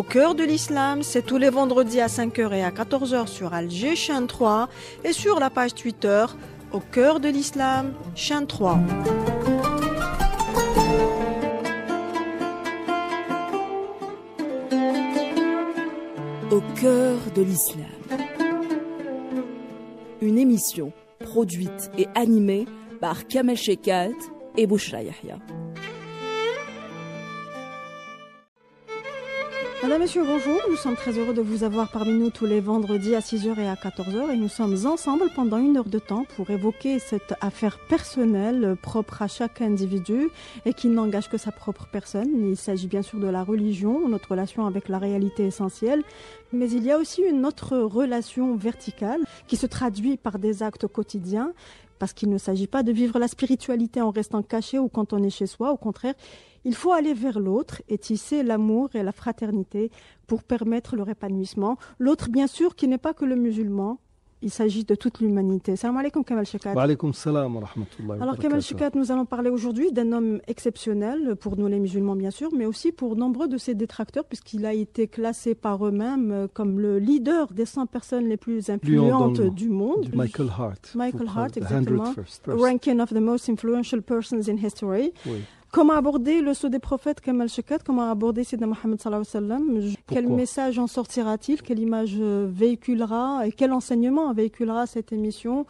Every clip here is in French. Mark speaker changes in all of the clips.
Speaker 1: Au cœur de l'islam, c'est tous les vendredis à 5h et à 14h sur Alger, chaîne 3, et sur la page Twitter, Au cœur de l'islam, chaîne 3. Au cœur de l'islam. Une émission produite et animée par Kamel Shekat et Bouchra Monsieur, bonjour. Nous sommes très heureux de vous avoir parmi nous tous les vendredis à 6h et à 14h et nous sommes ensemble pendant une heure de temps pour évoquer cette affaire personnelle propre à chaque individu et qui n'engage que sa propre personne. Il s'agit bien sûr de la religion, notre relation avec la réalité essentielle, mais il y a aussi une autre relation verticale qui se traduit par des actes quotidiens parce qu'il ne s'agit pas de vivre la spiritualité en restant caché ou quand on est chez soi. Au contraire, il faut aller vers l'autre et tisser l'amour et la fraternité pour permettre leur épanouissement. L'autre, bien sûr, qui n'est pas que le musulman, il s'agit de toute l'humanité. Salam alaikum Kamal Shekat. Wa
Speaker 2: salam wa rahmatullah. Alors Kamal Shekat,
Speaker 1: nous allons parler aujourd'hui d'un homme exceptionnel pour nous les musulmans bien sûr, mais aussi pour nombreux de ses détracteurs puisqu'il a été classé par eux-mêmes euh, comme le leader des 100 personnes les plus influentes du monde. Michael Hart. Michael Hart, exactement. Ranking of the most influential persons in history. Oui. Comment aborder le saut des prophètes comme al Comment aborder Sidna Mohammed sallallahu Quel message en sortira-t-il Quelle image euh, véhiculera Et quel enseignement véhiculera cette émission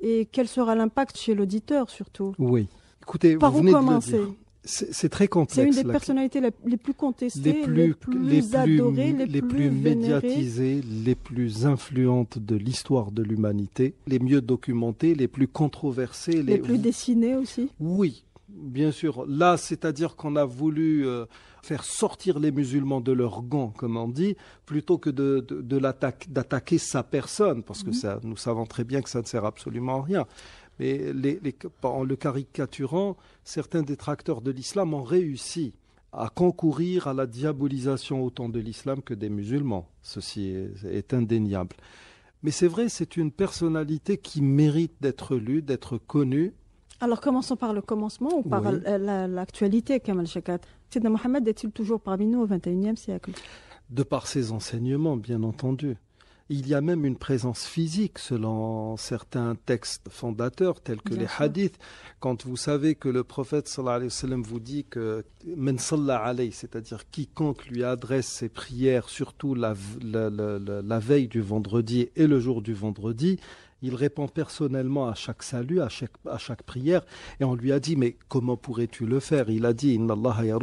Speaker 1: Et quel sera l'impact chez l'auditeur surtout
Speaker 2: Oui. Écoutez, vous où commencer C'est très complexe. C'est une des
Speaker 1: personnalités les plus contestées, les plus, les adorées, les, plus, plus médiatisées,
Speaker 2: les plus influentes de l'histoire de l'humanité, les mieux documentées, les plus controversées, les, plus dessinées aussi. Oui, Bien sûr, là, c'est-à-dire qu'on a voulu euh, faire sortir les musulmans de leur gants, comme on dit, plutôt que de, de, d'attaquer sa personne, parce que mhm. nous savons très bien que ça ne sert absolument à rien. Mais en le caricaturant, certains détracteurs de l'islam ont réussi à concourir à la diabolisation autant de l'islam que des musulmans. Ceci est indéniable. Mais c'est vrai, c'est une personnalité qui mérite d'être lue, d'être connue, alors
Speaker 1: commençons par le commencement ou par l'actualité, Kamal Shakat. Sidna Mohamed est-il toujours parmi nous au XXIe siècle
Speaker 2: De par ses enseignements, bien entendu. Il y a même une présence physique selon certains textes fondateurs tels que les hadiths. Quand vous savez que le prophète sallallahu alayhi wa vous dit que men c'est-à-dire quiconque lui adresse ses prières, surtout la, veille du vendredi et le jour du vendredi, il répond personnellement à chaque salut, à chaque, prière. Et on lui a dit, mais comment pourrais-tu le faire Il a dit, Inna Allah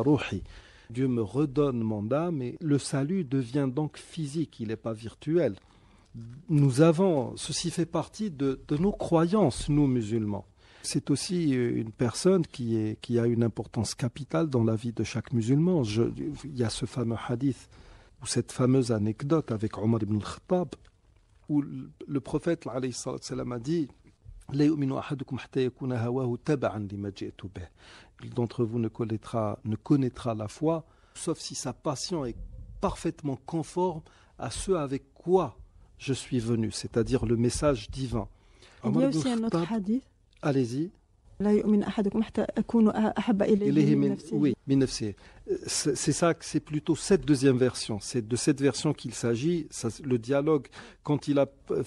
Speaker 2: ruhi. Dieu me redonne mon âme et le salut devient donc physique, il n'est pas virtuel. Nous avons, ceci fait partie de, nos croyances, nous musulmans. C'est aussi euh, une personne qui, est, qui a une importance capitale dans la vie de chaque musulman. il y a ce fameux hadith ou cette fameuse anecdote avec Omar ibn al-Khattab où le prophète a dit D'entre vous ne connaîtra, ne connaîtra la foi, sauf si sa passion est parfaitement conforme à ce avec quoi je suis venu, c'est-à-dire le message divin. Il y a aussi un autre hadith. Allez-y. Oui, C'est ça, c'est plutôt cette deuxième version. C'est de cette version qu'il s'agit. Le dialogue, quand il a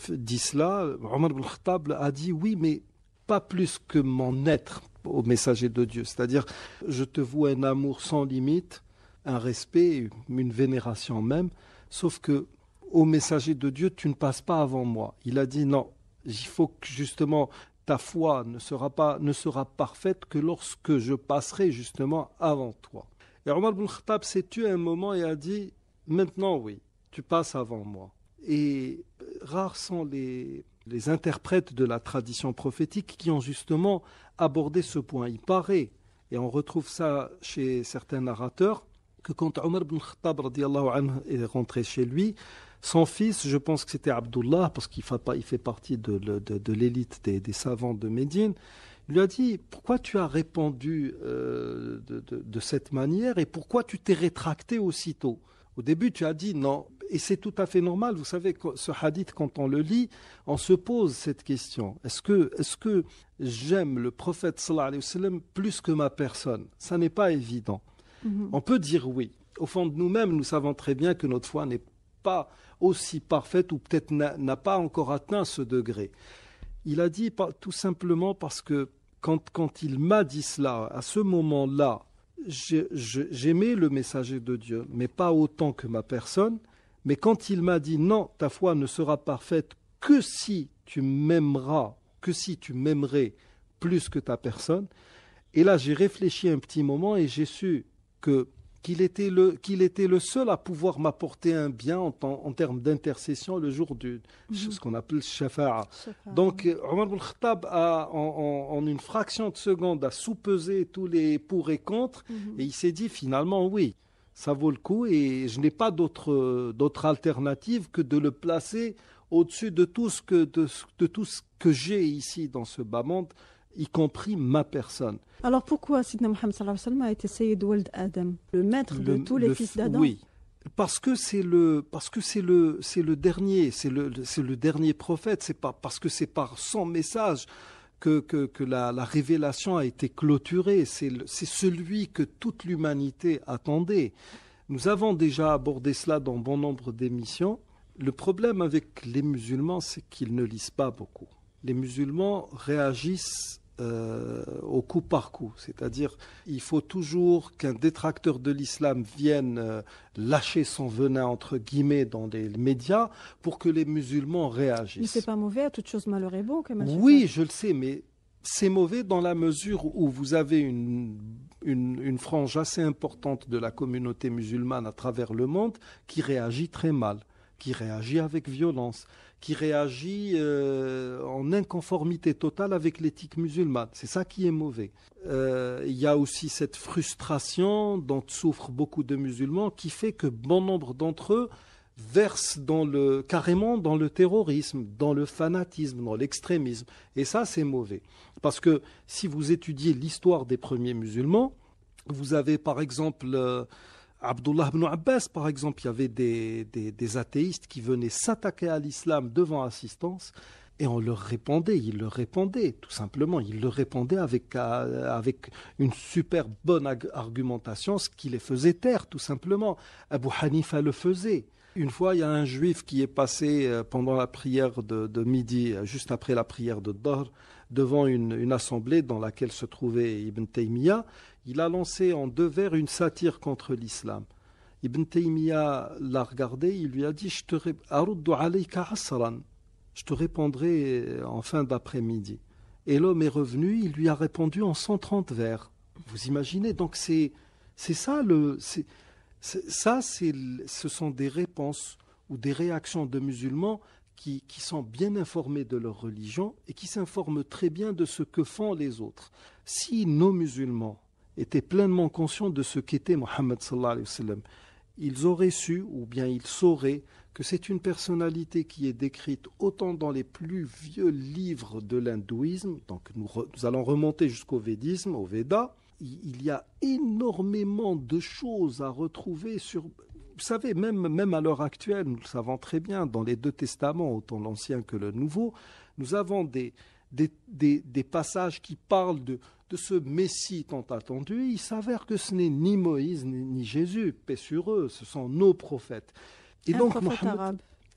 Speaker 2: dit cela, Omar ibn Khattab a dit oui, mais pas plus que mon être au messager de Dieu. C'est-à-dire, je te voue un amour sans limite, un respect, une vénération même, sauf que au messager de Dieu, tu ne passes pas avant moi. Il a dit non, il faut que justement ta foi ne sera, pas, ne sera parfaite que lorsque je passerai justement avant toi. Et Omar ibn Khattab s'est tué un moment et a dit Maintenant, oui, tu passes avant moi. Et euh, rares sont les, interprètes de la tradition prophétique qui ont justement abordé ce point. Il paraît, et on retrouve ça chez certains narrateurs, que quand Omar ibn Khattab anhu, est rentré chez lui, son fils, je pense que c'était Abdullah, parce qu'il fait, partie de, l'élite des, savants de Médine, lui a dit Pourquoi tu as répondu euh, de, cette manière et pourquoi tu t'es rétracté aussitôt Au début, tu as dit non. Et c'est tout à fait normal. Vous savez, ce hadith, quand on le lit, on se pose cette question Est-ce que, j'aime le prophète sallallahu plus que ma personne Ça n'est pas évident. Mhm. On peut dire oui. Au fond de nous-mêmes, nous savons très bien que notre foi n'est pas aussi parfaite ou peut-être n'a pas encore atteint ce degré. Il a dit tout simplement parce que quand, quand il m'a dit cela, à ce moment-là, j'aimais le messager de Dieu, mais pas autant que ma personne. Mais quand il m'a dit non, ta foi ne sera parfaite que si tu m'aimeras, que si tu m'aimerais plus que ta personne, et là j'ai réfléchi un petit moment et j'ai su que qu'il était, qu'il était, le seul à pouvoir m'apporter un bien en, termes d'intercession le jour du, mhm. ce qu'on appelle shafa'a. Donc, Omar ibn a, en, une fraction de seconde, a soupesé tous les pour et contre, mhm. et il s'est dit finalement, oui, ça vaut le coup, et je n'ai pas d'autre alternative que de le placer au-dessus de tout ce que, de tout ce que j'ai ici dans ce bas monde y compris ma personne.
Speaker 1: Alors pourquoi Sidna Mohammed a été Sayyid Adam, le maître de tous les fils d'Adam Oui,
Speaker 2: parce que c'est le parce que c'est le c'est le dernier, c'est le dernier prophète, c'est pas parce que c'est par son message que, que, la, la, révélation a été clôturée, c'est celui que toute l'humanité attendait. Nous avons déjà abordé cela dans bon nombre d'émissions. Le problème avec les musulmans, c'est qu'ils ne lisent pas beaucoup. Les musulmans réagissent euh, au coup par coup. C'est-à-dire, il faut toujours qu'un détracteur de l'islam vienne euh, lâcher son venin, entre guillemets, dans les médias pour que les musulmans réagissent. Mais c'est
Speaker 1: pas mauvais, à toute chose malheur bon,
Speaker 2: Oui, je le sais, mais c'est mauvais dans la mesure où vous avez une, frange assez importante de la communauté musulmane à travers le monde qui réagit très mal, qui réagit avec violence qui réagit euh, en inconformité totale avec l'éthique musulmane. C'est ça qui est mauvais. Euh, il y a aussi cette frustration dont souffrent beaucoup de musulmans qui fait que bon nombre d'entre eux versent dans le, carrément dans le terrorisme, dans le fanatisme, dans l'extrémisme. Et ça, c'est mauvais. Parce que si vous étudiez l'histoire des premiers musulmans, vous avez par exemple... Euh, Abdullah ibn Abbas, par exemple, il y avait des, des, athéistes qui venaient s'attaquer à l'islam devant assistance et on leur répondait, ils leur répondaient, tout simplement, ils leur répondaient avec, euh, avec une super bonne argumentation, ce qui les faisait taire, tout simplement. Abu Hanifa le faisait. Une fois, il y a un juif qui est passé euh, pendant la prière de, midi, euh, juste après la prière de Dor, devant une, une, assemblée dans laquelle se trouvait Ibn Taymiyyah, il a lancé en deux vers une satire contre l'islam. Ibn Taymiyyah l'a regardé, il lui a dit Je te, je te répondrai euh, en fin d'après-midi. Et l'homme est revenu, il lui a répondu en 130 vers. Vous imaginez Donc c'est c'est ça le. C'est, ça ça, ce sont des réponses ou des réactions de musulmans qui sont bien informés de leur religion et qui s'informent très bien de ce que font les autres. Si nos musulmans étaient pleinement conscients de ce qu'était Mohammed Ils auraient su, ou bien ils sauraient, que c'est une personnalité qui est décrite autant dans les plus vieux livres de l'hindouisme, donc nous, allons remonter jusqu'au védisme, au Veda, il y a énormément de choses à retrouver sur... Vous savez, même, même à l'heure actuelle, nous le savons très bien, dans les deux testaments, autant l'Ancien que le Nouveau, nous avons des, des passages qui parlent de, de ce Messie tant attendu, il s'avère que ce n'est ni Moïse ni, Jésus, paix sur eux, ce sont nos prophètes. Et donc, prophète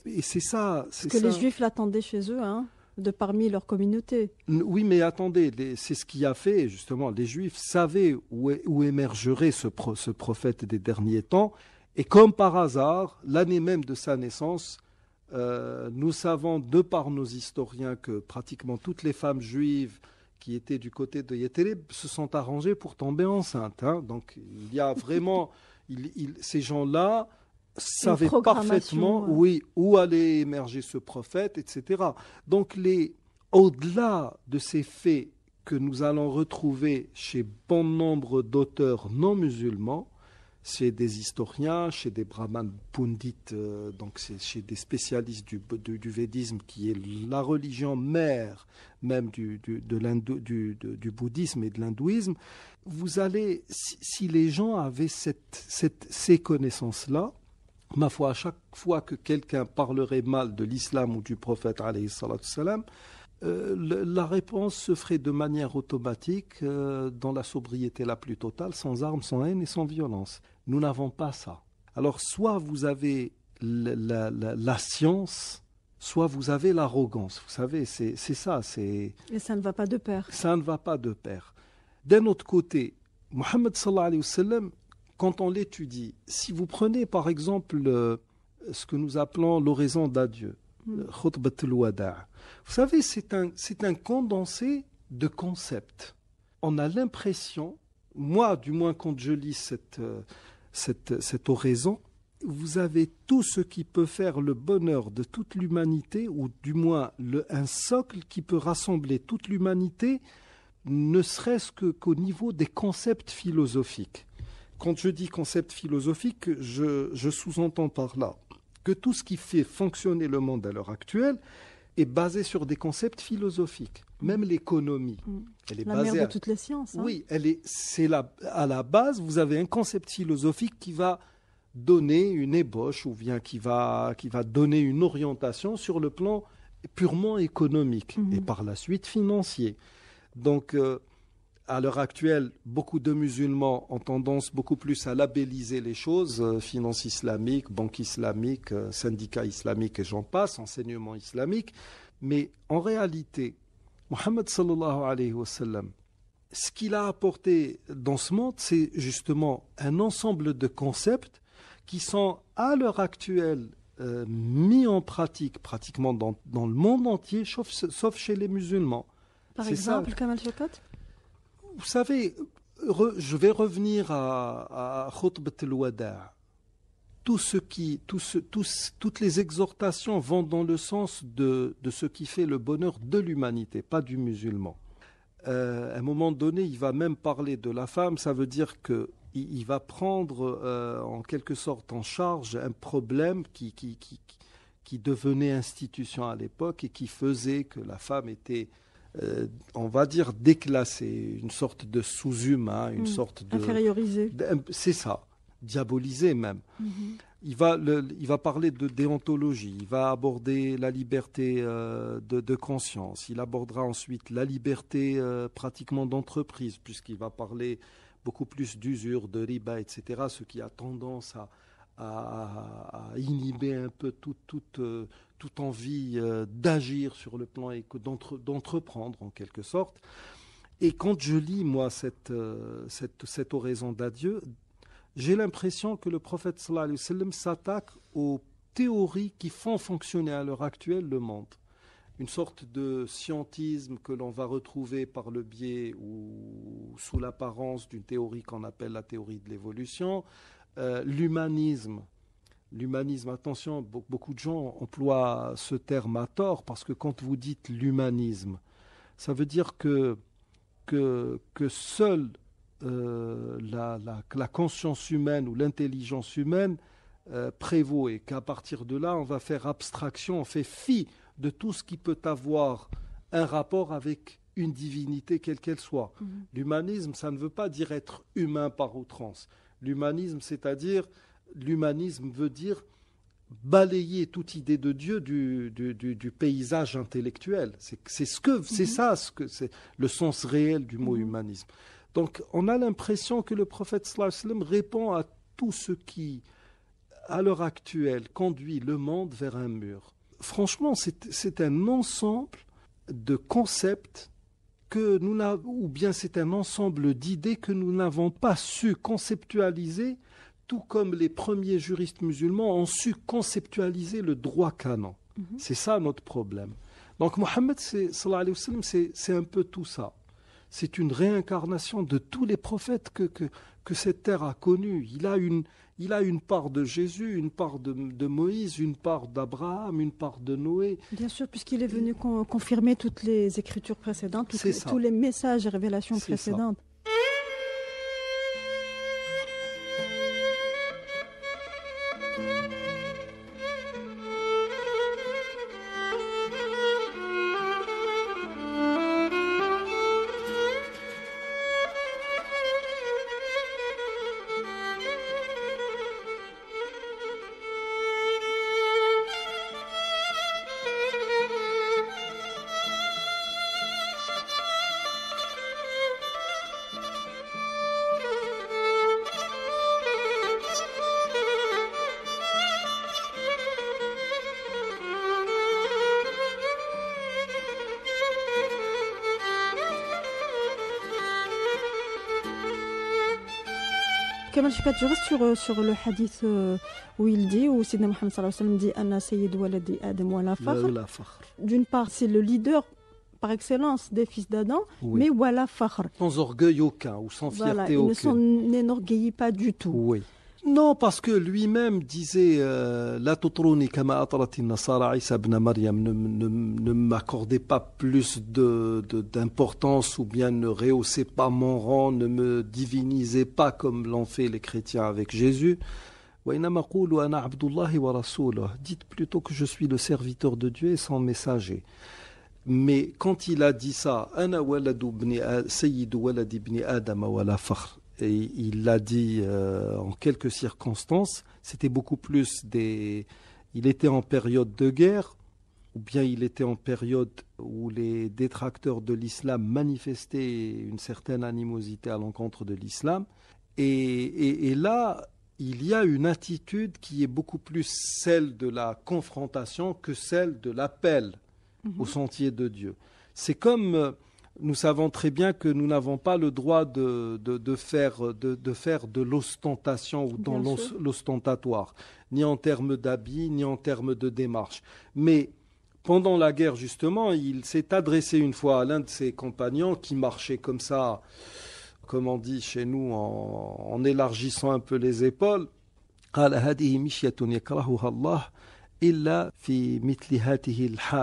Speaker 2: Et c'est ça. C'est que les Juifs
Speaker 1: l'attendaient chez eux, hein, de parmi leur communauté.
Speaker 2: Oui, mais attendez, c'est ce qui a fait, justement, les Juifs savaient où, où émergerait ce, prophète des derniers temps. Et comme par hasard, l'année même de sa naissance, euh, nous savons, de par nos historiens, que pratiquement toutes les femmes juives qui étaient du côté de Yetereb se sont arrangés pour tomber enceinte. Hein. Donc il y a vraiment ces gens-là savaient parfaitement oui, où allait émerger ce prophète, etc. Donc les au-delà de ces faits que nous allons retrouver chez bon nombre d'auteurs non musulmans, chez des historiens, chez des brahmanes pundits, euh, donc c'est chez des spécialistes du, védisme qui est la religion mère même du, bouddhisme et de l'hindouisme. Vous allez, si, les gens avaient cette, cette, ces connaissances-là, ma foi, à chaque fois que quelqu'un parlerait mal de l'islam ou du prophète, salam, euh, la réponse se ferait de manière automatique, euh, dans la sobriété la plus totale, sans armes, sans haine et sans violence. Nous n'avons pas ça. Alors soit vous avez la, science, soit vous avez l'arrogance. Vous savez, c'est ça. Et ça ne va pas de pair. Ça ne va pas de pair. D'un autre côté, Mohammed sallallahu alayhi wa sallam, quand on l'étudie, si vous prenez par exemple euh, ce que nous appelons l'oraison d'adieu, mm. Vous savez, c'est un, condensé de concepts. On a l'impression, moi du moins quand je lis euh, cette, cette, oraison, vous avez tout ce qui peut faire le bonheur de toute l'humanité, ou du moins un socle qui peut rassembler toute l'humanité, ne serait-ce que, qu'au niveau des concepts philosophiques. Quand je dis concept philosophique, je sous-entends par là que tout ce qui fait fonctionner le monde à l'heure actuelle, est basée sur des concepts philosophiques. Mm. Même l'économie, mm. elle est la basée mère de toutes les sciences. Hein. Oui, elle est. C'est la à la base, vous avez un concept philosophique qui va donner une ébauche ou bien qui va qui va donner une orientation sur le plan purement économique mm-hmm. et par la suite financier. Donc euh, à l'heure actuelle, beaucoup de musulmans ont tendance beaucoup plus à labelliser les choses, finances euh, finance islamique, banque islamique, euh, syndicat islamique et j'en passe, enseignement islamique. Mais en réalité, Mohammed sallallahu alayhi wa sallam, ce qu'il a apporté dans ce monde, c'est justement un ensemble de concepts qui sont à l'heure actuelle euh, mis en pratique pratiquement dans, dans le monde entier, sauf, chez les musulmans. Par exemple, Kamal Chakot vous savez, je vais revenir à, à al-Wada'. Tout ce qui, toutes les exhortations vont dans le sens de, ce qui fait le bonheur de l'humanité, pas du musulman. Euh, à un moment donné, il va même parler de la femme, ça veut dire que il, va prendre euh, en quelque sorte en charge un problème qui, qui devenait institution à l'époque et qui faisait que la femme était euh, on va dire déclassé, une sorte de sous-humain, une hmm. sorte de... Infériorisé. C'est ça, diabolisé même. Mhm. Il, va il va parler de déontologie, il va aborder la liberté euh, de, conscience, il abordera ensuite la liberté euh, pratiquement d'entreprise, puisqu'il va parler beaucoup plus d'usure, de riba, etc., ce qui a tendance à, inhiber un peu toute... Tout, toute envie euh, d'agir sur le plan et d'entreprendre en quelque sorte. Et quand je lis, moi, euh, cette, cette, oraison d'adieu, j'ai l'impression que le prophète sallallahu alayhi wa sallam s'attaque aux théories qui font fonctionner à l'heure actuelle le monde. Une sorte de scientisme que l'on va retrouver par le biais ou sous l'apparence d'une théorie qu'on appelle la théorie de l'évolution, euh, l'humanisme l'humanisme. Attention, beaucoup de gens emploient ce terme à tort parce que quand vous dites l'humanisme, ça veut dire que, que, que seule euh, la, conscience humaine ou l'intelligence humaine euh, prévaut et qu'à partir de là, on va faire abstraction, on fait fi de tout ce qui peut avoir un rapport avec une divinité quelle qu'elle soit. Mmh. L'humanisme, ça ne veut pas dire être humain par outrance. L'humanisme, c'est-à-dire l'humanisme veut dire balayer toute idée de Dieu du, du, paysage intellectuel. C'est ce que, c'est mhm. ça, ce que c'est le sens réel du mot mhm. humanisme. Donc, on a l'impression que le prophète sallam répond à tout ce qui, à l'heure actuelle, conduit le monde vers un mur. Franchement, c'est un ensemble de concepts que nous ou bien c'est un ensemble d'idées que nous n'avons pas su conceptualiser tout comme les premiers juristes musulmans ont su conceptualiser le droit canon. Mhm. C'est ça notre problème. Donc Mohammed, c'est un peu tout ça. C'est une réincarnation de tous les prophètes que, cette terre a connus. Il a, une, il a une part de Jésus, une part de, Moïse, une part d'Abraham, une part de Noé.
Speaker 1: Bien sûr, puisqu'il est venu confirmer toutes les écritures précédentes, tous les messages et révélations précédentes. je reste sur, euh, sur le hadith euh, où il dit, où Sidna Mohammed sallallahu alayhi wa sallam dit Anna Adam D'une part, c'est le leader par excellence des fils d'Adam, mais wala fakhr.
Speaker 2: Sans orgueil aucun ou sans fierté voilà, il Ils ne s'enorgueillent pas du tout. Non, parce que lui-même disait euh, La kama ne, m'accordez pas plus d'importance ou bien ne rehaussez pas mon rang, ne me divinisez pas comme l'ont fait les chrétiens avec Jésus. Dites plutôt que je suis le serviteur de Dieu et son messager. Mais quand il a dit ça, Ana waladu euh, Adam wa la il l'a dit euh, en quelques circonstances, c'était beaucoup plus des... Il était en période de guerre, ou bien il était en période où les détracteurs de l'islam manifestaient une certaine animosité à l'encontre de l'islam. Et, là, il y a une attitude qui est beaucoup plus celle de la confrontation que celle de l'appel mhm. au sentier de Dieu. C'est comme euh, nous savons très bien que nous n'avons pas le droit de, faire de, faire de l'ostentation ou dans l'ostentatoire, ni en termes d'habits, ni en termes de démarche. Mais pendant la guerre, justement, il s'est adressé une fois à l'un de ses compagnons qui marchait comme ça, comme on dit chez nous, en, en élargissant un peu les épaules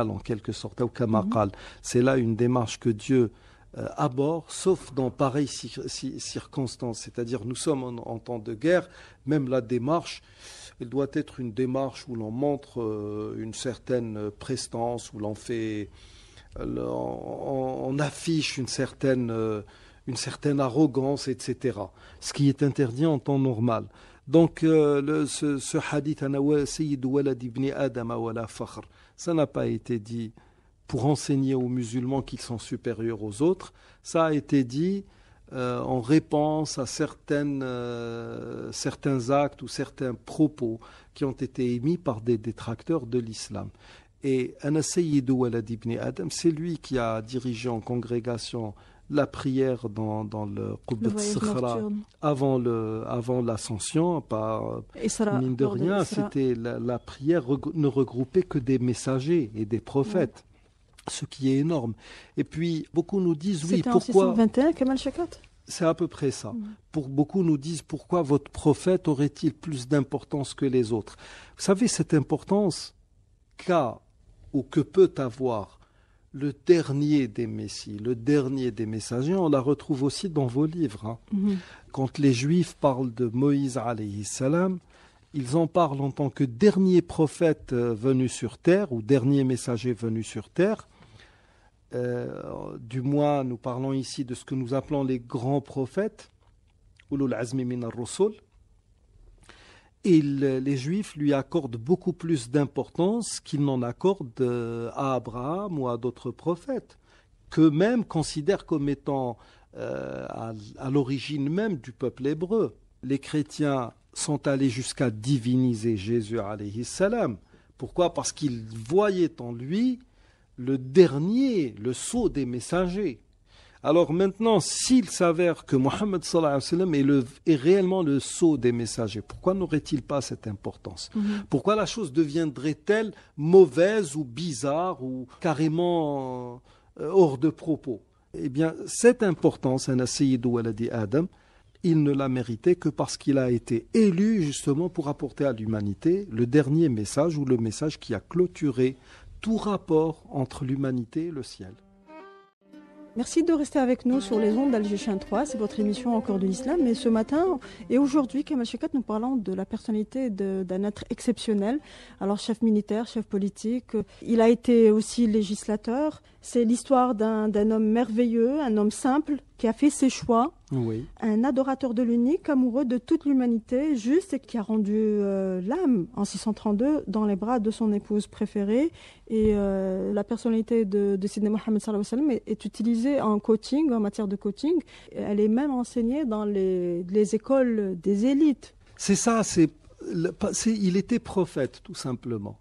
Speaker 2: en quelque sorte, ou mhm. C'est là une démarche que Dieu euh, aborde, sauf dans pareilles circonstances. C'est-à-dire, nous sommes en, temps de guerre, même la démarche, elle doit être une démarche où l'on montre euh, une certaine euh, prestance, où l'on fait, on, affiche une certaine, une certaine arrogance, etc. Ce qui est interdit en temps normal. Donc euh, ce, hadith ça n'a pas été dit pour enseigner aux musulmans qu'ils sont supérieurs aux autres, ça a été dit euh, en réponse à euh, certains actes ou certains propos qui ont été émis par des détracteurs de l'islam. Et Walad ibn Adam, c'est lui qui a dirigé en congrégation la prière dans, le Qubbat Sakhra avant, le, avant l'ascension, par mine de rien, c'était la, prière ne regroupait que des messagers et des prophètes. Ce qui est énorme. Et puis, beaucoup nous disent, oui, pourquoi... c'est à peu près ça. Mm. Pour beaucoup nous disent pourquoi votre prophète aurait-il plus d'importance que les autres. Vous savez cette importance qu'a ou que peut avoir le dernier des messies, le dernier des messagers, on la retrouve aussi dans vos livres. Hein. Mhm. Quand les Juifs parlent de Moïse alayhi salam, ils en parlent en tant que dernier prophète euh, venu sur terre ou dernier messager venu sur terre. Euh, du moins, nous parlons ici de ce que nous appelons les grands prophètes, ulul azmi min rusul et les Juifs lui accordent beaucoup plus d'importance qu'ils n'en accordent euh, à Abraham ou à d'autres prophètes, qu'eux-mêmes considèrent comme étant euh, à, l'origine même du peuple hébreu. Les chrétiens sont allés jusqu'à diviniser Jésus alayhi salam. Pourquoi Parce qu'ils voyaient en lui le dernier, le sceau des messagers. Alors maintenant, s'il s'avère que Mohammed est, réellement le sceau des messagers, pourquoi n'aurait-il pas cette importance mhm. Pourquoi la chose deviendrait-elle mauvaise ou bizarre ou carrément euh, hors de propos Eh bien, cette importance, un ou Waladi Adam, il ne l'a mérité que parce qu'il a été élu justement pour apporter à l'humanité le dernier message ou le message qui a clôturé tout rapport entre l'humanité et le ciel.
Speaker 1: Merci de rester avec nous sur les ondes d'Algéchin 3. C'est votre émission Encore de l'Islam. Mais ce matin et aujourd'hui, Kamal Shekat, nous parlons de la personnalité d'un être exceptionnel. Alors, chef militaire, chef politique. Il a été aussi législateur. C'est l'histoire d'un homme merveilleux, un homme simple, qui a fait ses choix, un adorateur de l'unique, amoureux de toute l'humanité, juste, et qui a rendu euh, l'âme en 632 dans les bras de son épouse préférée. Et euh, la personnalité de, de Sidney Mohammed est, est utilisée en coaching, en matière de coaching. Elle est même enseignée dans les, les écoles des élites.
Speaker 2: C'est ça, c'est, il était prophète, tout simplement.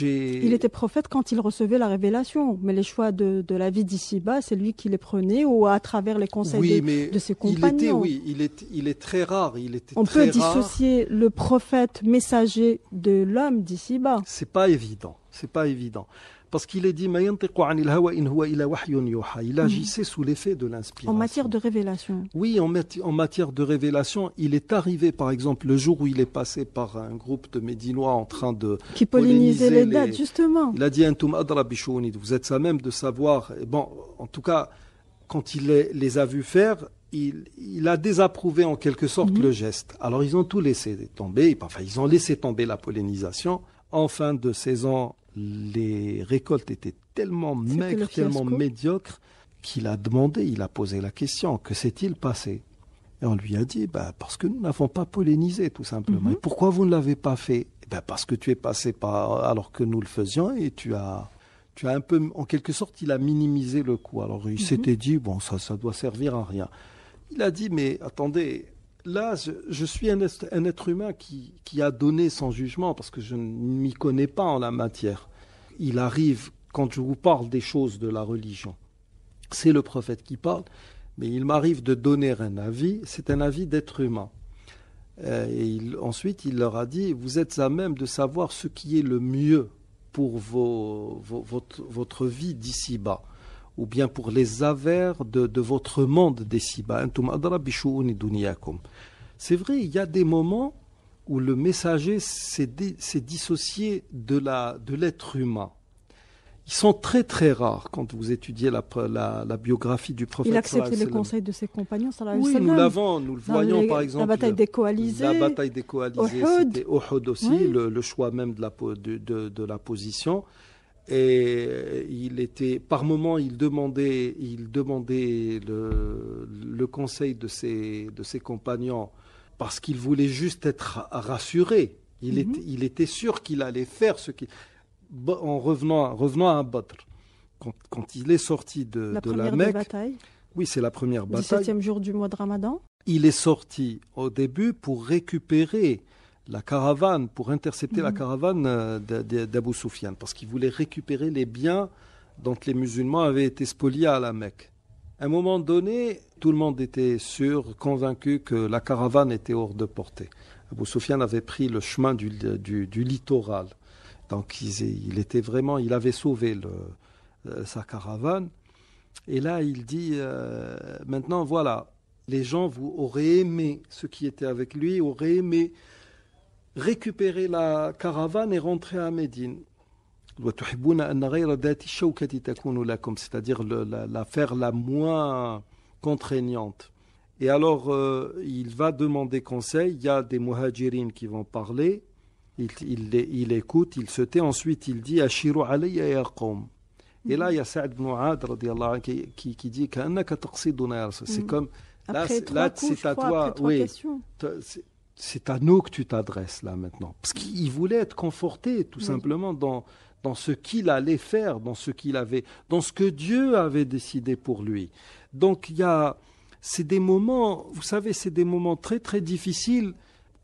Speaker 2: Il
Speaker 1: était prophète quand il recevait la révélation, mais les choix de, la vie d'ici-bas, c'est lui qui les prenait ou à travers les conseils de, ses compagnons.
Speaker 2: Il était, oui, il est, très rare. On peut dissocier le prophète messager de l'homme d'ici-bas. C'est pas évident. C'est pas évident. Parce qu'il est dit Il mhm. agissait sous l'effet de l'inspiration.
Speaker 1: En matière de révélation.
Speaker 2: Oui, en, matière de révélation, il est arrivé, par exemple, le jour où il est passé par un groupe de Médinois en train de. Qui pollinisait les, dates,
Speaker 1: justement. Il
Speaker 2: a dit Vous êtes à même de savoir. Bon, en tout cas, quand il les, a vus faire, il, a désapprouvé en quelque sorte mhm. le geste. Alors ils ont tout laissé tomber, enfin ils ont laissé tomber la pollinisation. En fin de saison, les récoltes étaient tellement maigres, tellement médiocres, qu'il a demandé, il a posé la question, que s'est-il passé Et on lui a dit, bah, parce que nous n'avons pas pollinisé, tout simplement. Mhm. pourquoi vous ne l'avez pas fait bah, Parce que tu es passé par, alors que nous le faisions, et tu as, tu as un peu, en quelque sorte, il a minimisé le coût. Alors il mhm. s'était dit, bon, ça, ça doit servir à rien. Il a dit, mais attendez, là, je, suis un, être humain qui, a donné son jugement parce que je ne m'y connais pas en la matière. Il arrive, quand je vous parle des choses de la religion, c'est le prophète qui parle, mais il m'arrive de donner un avis, c'est un avis d'être humain. Euh, et ensuite, il leur a dit, vous êtes à même de savoir ce qui est le mieux pour votre vie d'ici-bas ou bien pour les avers de, votre monde des C'est vrai, il y a des moments où le messager s'est dissocié de l'être humain. Ils sont très très rares quand vous étudiez la, la biographie du prophète. Il acceptait les conseils
Speaker 1: de ses compagnons. Oui, nous l'avons, nous le voyons par exemple. La bataille des coalisés. La bataille des coalisés, c'était
Speaker 2: Ohud aussi, le, choix même de la, de, de la position et euh, il était par moments il demandait il demandait le, conseil de ses de ses compagnons parce qu'il voulait juste être rassuré il, mhm. était, sûr qu'il allait faire ce qu'il en revenant revenant à Badr quand, quand il est sorti de la, de la Mecque bataille. oui c'est la première bataille 17e
Speaker 1: jour du mois de Ramadan
Speaker 2: il est sorti au début pour récupérer la caravane, pour intercepter la mhm. caravane euh, d'Abou Soufiane, parce qu'il voulait récupérer les biens dont les musulmans avaient été spoliés à la Mecque. À un moment donné, tout le monde était sûr, convaincu que la caravane était hors de portée. Abou Soufiane avait pris le chemin du, littoral. Donc il, était vraiment, il avait sauvé euh, sa caravane. Et là, il dit, euh, maintenant voilà, les gens vous auraient aimé, ceux qui étaient avec lui auraient aimé récupérer la caravane et rentrer à Médine. C'est-à-dire l'affaire la, la moins contraignante. Et alors, euh, il va demander conseil. Il y a des muhajirines qui vont parler. Il, il, il, écoute, il se tait. Ensuite, il dit Ashiru alayya Et là, il y a Saad ibn Allah qui, qui, qui dit C'est mm. comme. Après là, c'est à toi. Oui c'est à nous que tu t'adresses là maintenant. Parce qu'il voulait être conforté tout simplement dans, ce qu'il allait faire, dans ce qu'il avait, dans ce que Dieu avait décidé pour lui. Donc il y a, c'est des moments, vous savez, c'est des moments très très difficiles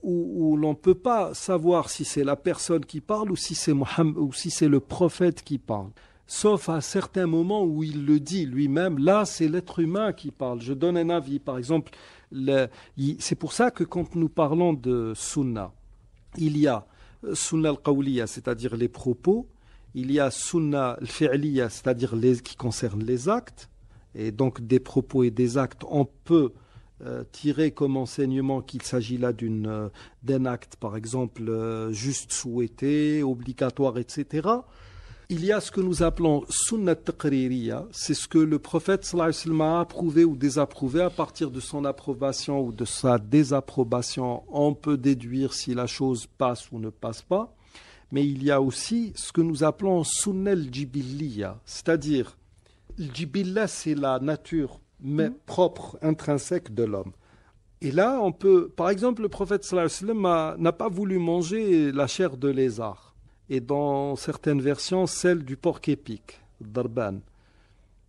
Speaker 2: où, l'on ne peut pas savoir si c'est la personne qui parle ou ou si c'est le prophète qui parle sauf à certains moments où il le dit lui-même. Là, c'est l'être humain qui parle. Je donne un avis, par exemple. C'est pour ça que quand nous parlons de sunna, il y a euh, sunna al-qawliya, c'est-à-dire les propos, il y a sunna al-fi'liya, c'est-à-dire les qui concerne les actes, et donc des propos et des actes, on peut euh, tirer comme enseignement qu'il s'agit là euh, d'un acte, par exemple, juste souhaité, obligatoire, etc. Il y a ce que nous appelons sunna taqririya, c'est ce que le prophète sallallahu alayhi wa a approuvé ou désapprouvé. À partir de son approbation ou de sa désapprobation, on peut déduire si la chose passe ou ne passe pas. Mais il y a aussi ce que nous appelons sunnel jibilliya, c'est-à-dire, jibilla c'est la nature mais mm-hmm. propre, intrinsèque de l'homme. Et là, on peut, par exemple, le prophète sallallahu alayhi n'a pas voulu manger la chair de lézard et dans certaines versions celle du porc épique, Darban.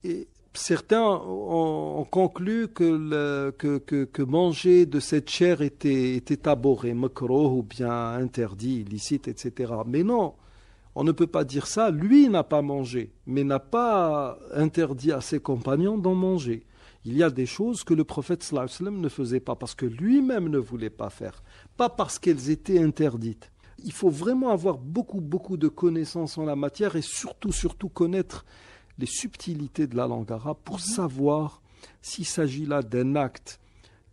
Speaker 2: Et certains ont, conclu que, manger de cette chair était, était aboré, makro ou bien interdit, illicite, etc. Mais non, on ne peut pas dire ça. Lui n'a pas mangé, mais n'a pas interdit à ses compagnons d'en manger. Il y a des choses que le prophète sallam ne faisait pas parce que lui-même ne voulait pas faire, pas parce qu'elles étaient interdites. Il faut vraiment avoir beaucoup, beaucoup de connaissances en la matière et surtout, surtout connaître les subtilités de la langue arabe pour mhm. savoir s'il s'agit là d'un acte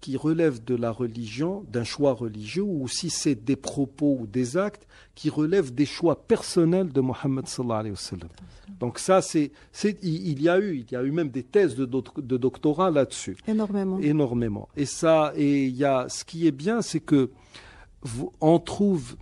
Speaker 2: qui relève de la religion, d'un choix religieux, ou si c'est des propos ou des actes qui relèvent des choix personnels de Mohammed sallallahu alayhi wa Donc ça, c'est, il y a eu, il y a eu même des thèses de, doctorat là-dessus. Énormément. Énormément. Et ça, et il y a, ce qui est bien, c'est que vous, on trouve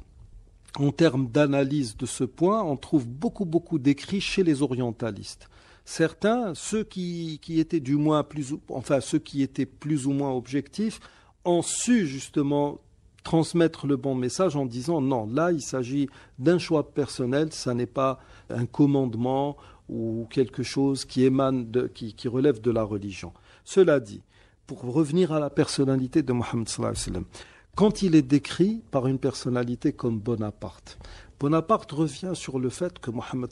Speaker 2: en termes d'analyse de ce point, on trouve beaucoup, beaucoup d'écrits chez les orientalistes. Certains, ceux qui, étaient du moins plus, ou, enfin, ceux qui étaient plus ou moins objectifs, ont su justement transmettre le bon message en disant non, là il s'agit d'un choix personnel, ça n'est pas un commandement ou quelque chose qui émane qui, relève de la religion. Cela dit, pour revenir à la personnalité de Mohammed sallallahu quand il est décrit par une personnalité comme Bonaparte. Bonaparte revient sur le fait que Mohammed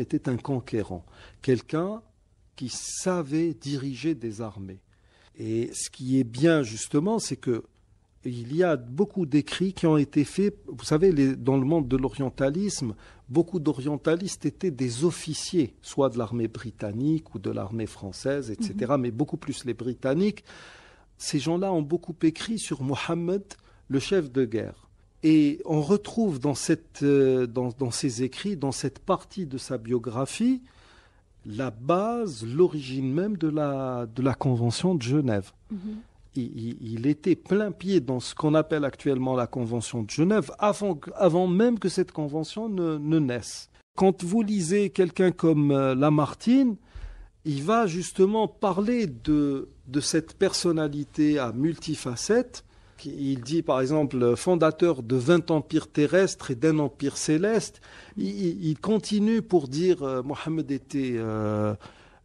Speaker 2: était un conquérant, quelqu'un qui savait diriger des armées. Et ce qui est bien justement, c'est que il y a beaucoup d'écrits qui ont été faits. Vous savez, dans le monde de l'orientalisme, beaucoup d'orientalistes étaient des officiers, soit de l'armée britannique ou de l'armée française, etc., mhm. mais beaucoup plus les Britanniques ces gens-là ont beaucoup écrit sur Mohammed, le chef de guerre. Et on retrouve dans, cette, euh, ses écrits, dans cette partie de sa biographie, la base, l'origine même de la, Convention de Genève. Mhm. Il, était plein pied dans ce qu'on appelle actuellement la Convention de Genève, avant, même que cette convention ne naisse. Quand vous lisez quelqu'un comme euh, Lamartine, il va justement parler de, de cette personnalité à multifacettes. Il dit par exemple fondateur de vingt empires terrestres et d'un empire céleste. Il, continue pour dire euh, Mohammed était euh,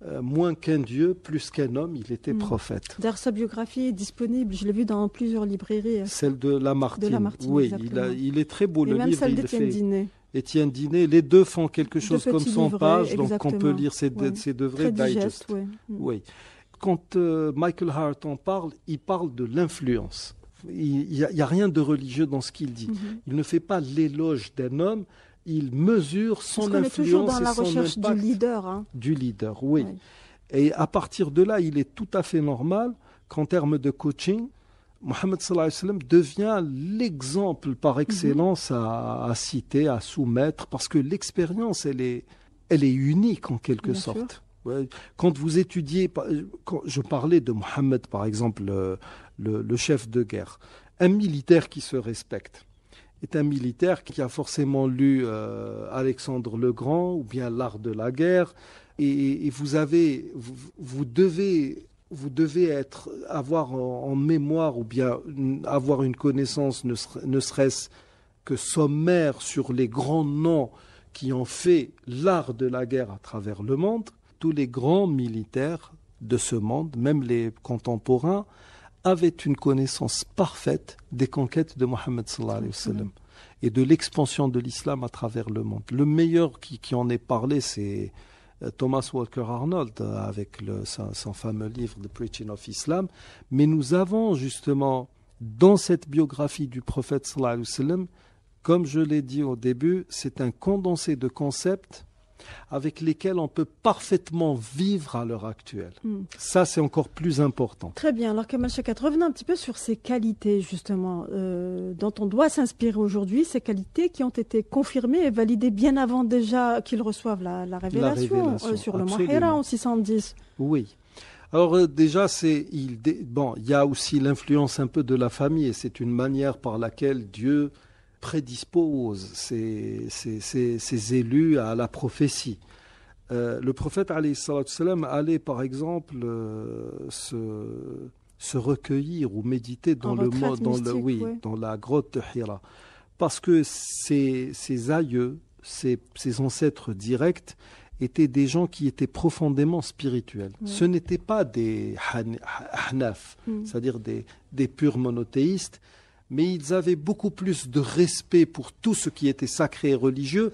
Speaker 2: euh, moins qu'un dieu, plus qu'un homme, il était hmm. prophète.
Speaker 1: D'ailleurs, sa biographie est disponible, je l'ai vu dans plusieurs librairies.
Speaker 2: Celle de Lamartine. oui, il, il, est très beau et le même Celle d'Étienne fait, Étienne Dinet, les deux font quelque chose comme son page, donc on peut lire ces, deux vrais Digest, mm. oui. Quand euh, Michael Hart en parle, il parle de l'influence. Il n'y a, rien de religieux dans ce qu'il dit. Mm-hmm. Il ne fait pas l'éloge d'un homme, il mesure son influence. est toujours dans la recherche du leader. Hein. Du leader, oui. Et à partir de là, il est tout à fait normal qu'en termes de coaching, Mohammed devient l'exemple par excellence à, citer, à soumettre, parce que l'expérience, elle est, elle est unique en quelque sorte. Quand vous étudiez, euh, quand je parlais de Mohammed par exemple, le, chef de guerre, un militaire qui se respecte est un militaire qui a forcément lu euh, Alexandre le Grand ou bien L'art de la guerre. Et, vous, avez, vous, devez vous devez être, avoir en, mémoire ou bien avoir une connaissance, ne, serait-ce que sommaire, sur les grands noms qui ont fait l'art de la guerre à travers le monde, tous les grands militaires de ce monde, même les contemporains, avaient une connaissance parfaite des conquêtes de Mohammed et de l'expansion de l'islam à travers le monde. Le meilleur qui, qui en ait parlé, c'est Thomas Walker Arnold euh, avec son, fameux livre The Preaching of Islam. Mais nous avons justement dans cette biographie du prophète comme je l'ai dit au début, c'est un condensé de concepts avec lesquels on peut parfaitement vivre à l'heure actuelle. Hmm. Ça, c'est encore plus important.
Speaker 1: Très bien. Alors, Kamal Chakat, revenons un petit peu sur ces qualités, justement, euh, dont on doit s'inspirer aujourd'hui, ces qualités qui ont été confirmées et validées bien avant déjà qu'ils reçoivent la, révélation, euh, sur le Mahira en 610.
Speaker 2: Oui. Alors euh, déjà, c'est il bon, il y a aussi l'influence un peu de la famille. C'est une manière par laquelle Dieu prédispose ces, élus à la prophétie. Euh, le prophète sallam allait par exemple euh, se, recueillir ou méditer dans, le le, dans, le, oui, dans la grotte de Hira. Parce que ses, ses aïeux, ses, ancêtres directs, étaient des gens qui étaient profondément spirituels. Ce n'étaient pas des hanaf, mm. c'est-à-dire des, des purs monothéistes, mais ils avaient beaucoup plus de respect pour tout ce qui était sacré et religieux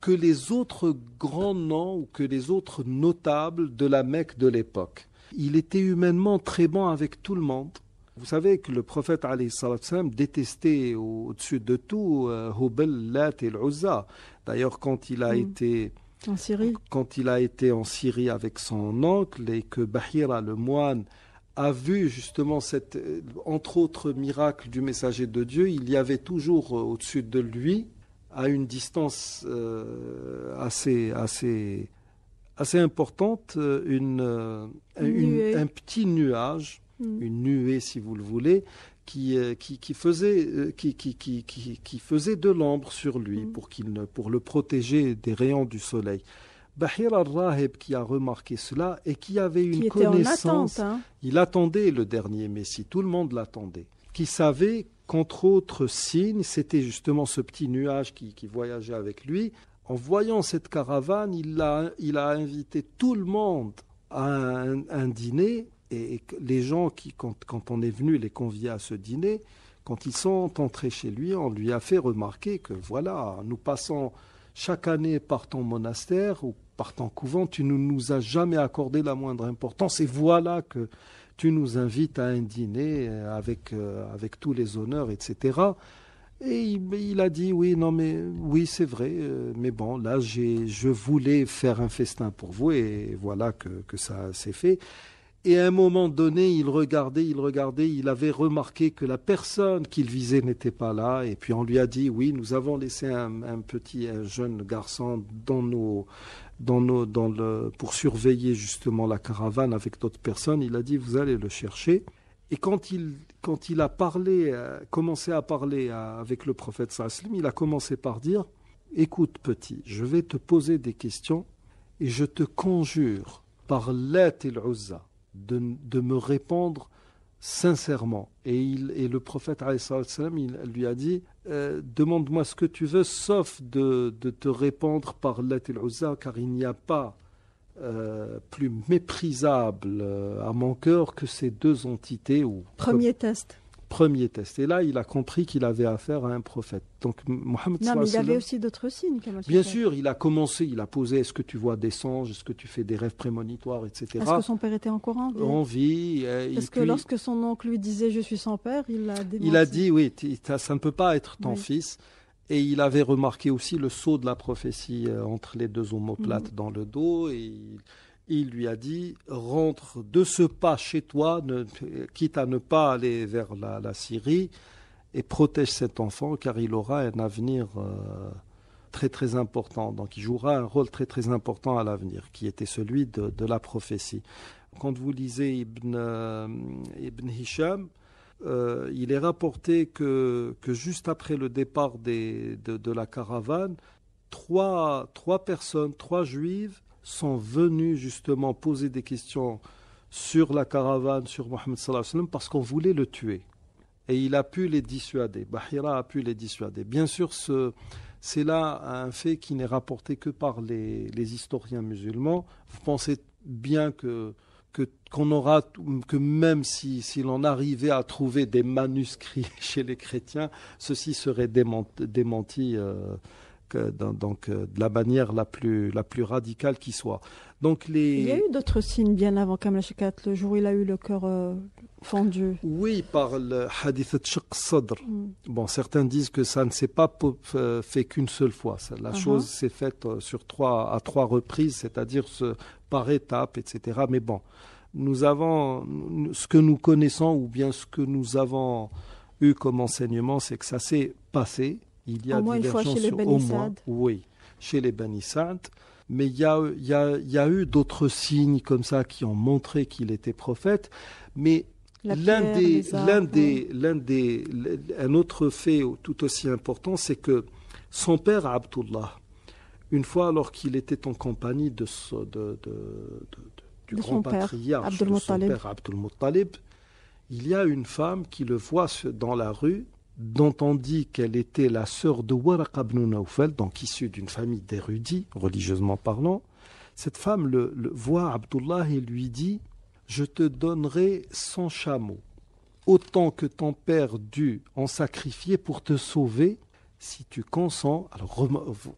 Speaker 2: que les autres grands noms ou que les autres notables de la Mecque de l'époque. Il était humainement très bon avec tout le monde. Vous savez que le prophète salam détestait au-dessus de tout euh, Hubel, Lat et Uzza. D'ailleurs, quand il a mm. été en Syrie. Quand il a été en Syrie avec son oncle et que Bahira le moine a vu justement cette, euh, entre autres miracle du messager de Dieu, il y avait toujours euh, au-dessus de lui, à une distance euh, assez, assez, assez importante, une, un petit nuage, mm. une nuée si vous le voulez, qui, qui, faisait, qui, qui faisait de l'ombre sur lui mm. pour, qu'il ne, pour le protéger des rayons du soleil. Bahir al-Rahib qui a remarqué cela et qui avait une connaissance, hein. il attendait le dernier Messie, tout le monde l'attendait, qui savait qu'entre autres signes, c'était justement ce petit nuage qui, voyageait avec lui. En voyant cette caravane, il a, invité tout le monde à un, dîner et, les gens qui, quand, on est venu les convier à ce dîner, quand ils sont entrés chez lui, on lui a fait remarquer que voilà, nous passons chaque année par ton monastère ou partant couvent, tu ne nous as jamais accordé la moindre importance. Et voilà que tu nous invites à un dîner euh, avec, euh, avec tous les honneurs, etc. Et il, a dit oui, non mais oui c'est vrai, euh, mais bon là je voulais faire un festin pour vous et voilà que, ça s'est fait. Et à un moment donné, il regardait, il regardait, il avait remarqué que la personne qu'il visait n'était pas là. Et puis on lui a dit, oui, nous avons laissé un petit un jeune garçon dans nos, pour surveiller justement la caravane avec d'autres personnes, il a dit vous allez le chercher. Et quand il, a parlé, euh, commencé à parler euh, avec le prophète Saslim, il a commencé par dire Écoute, petit, je vais te poser des questions et je te conjure par l'aide et Uzza de, de me répondre sincèrement. Et, il, et le prophète il lui a dit euh, Demande-moi ce que tu veux, sauf de, te répandre par l'atil uzza, car il n'y a pas euh, plus méprisable euh, à mon cœur que ces deux entités. Ou, Premier test premier test. Et là, il a compris qu'il avait affaire à un prophète. Donc, Mohammed Non, mais il avait aussi
Speaker 1: d'autres signes. Bien
Speaker 2: sûr, il a commencé, il a posé est-ce que tu vois des songes, est-ce que tu fais des rêves prémonitoires, etc. Est-ce que son
Speaker 1: père était encore en vie En euh, vie. Est-ce que lorsque son oncle lui disait je suis son père, il a Il a dit
Speaker 2: oui, ça ne peut pas être ton fils. Et il avait remarqué aussi le saut de la prophétie euh, entre les deux omoplates mm. dans le dos. Et il lui a dit rentre de ce pas chez toi, ne, quitte à ne pas aller vers la, Syrie, et protège cet enfant car il aura un avenir euh, très très important. Donc il jouera un rôle très très important à l'avenir, qui était celui de, la prophétie. Quand vous lisez Ibn, euh, Hisham, euh, il est rapporté que, que, juste après le départ de, de, la caravane, trois, trois personnes, trois juives, sont venus justement poser des questions sur la caravane, sur Mohammed parce qu'on voulait le tuer. Et il a pu les dissuader. Bahira a pu les dissuader. Bien sûr, c'est là un fait qui n'est rapporté que par les, historiens musulmans. Vous pensez bien que qu'on aura que même si, si l'on arrivait à trouver des manuscrits chez les chrétiens, ceci serait démenti, euh, donc euh, euh, de la manière la plus, la plus radicale qui soit. Donc les... Il y a
Speaker 1: eu d'autres signes bien avant Kamel Shekat, le jour où il a eu le cœur fondu euh, fendu.
Speaker 2: Oui, par le hadith Sadr. sodr. Mm. Bon, certains disent que ça ne s'est pas fait qu'une seule fois. La uh-huh. chose s'est faite sur trois, à trois reprises, c'est-à-dire par étapes, etc. Mais bon, nous avons ce que nous connaissons ou bien ce que nous avons eu comme enseignement, c'est que ça s'est passé il au moins une fois chez les Benissades. Oui, chez les Benissades. Mais il y a, eu d'autres signes comme ça qui ont montré qu'il était prophète. Mais l'un des, l'un des, l'un des, un autre fait tout aussi important, c'est que son père Abdullah, une fois alors qu'il était en compagnie de,
Speaker 1: du grand patriarche, de son père
Speaker 2: Abdul Muttalib, il y a une femme qui le voit dans la rue dont on dit qu'elle était la sœur de Waraka ibn Nawfal, donc issue d'une famille d'érudits, religieusement parlant, cette femme le, voit Abdullah et lui dit Je te donnerai 100 chameaux, autant que ton père dut en sacrifier pour te sauver si tu consens. Alors,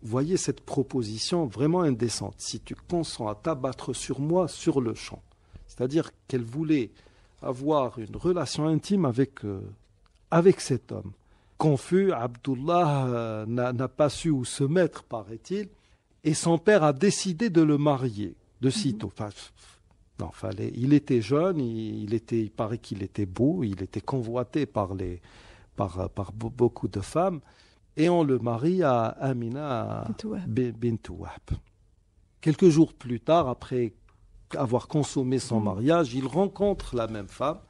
Speaker 2: voyez cette proposition vraiment indécente si tu consens à t'abattre sur moi sur le champ. C'est-à-dire qu'elle voulait avoir une relation intime avec. Euh, avec cet homme. Confus, Abdullah euh, n'a pas su où se mettre, paraît-il, et son père a décidé de le marier de mhm. sitôt. fallait, il était jeune, il, était, il paraît qu'il était beau, il était convoité par, les, par beaucoup de femmes, et on le marie à Amina Bintouab. Quelques jours plus tard, après avoir consommé son mhm. mariage, il rencontre la même femme,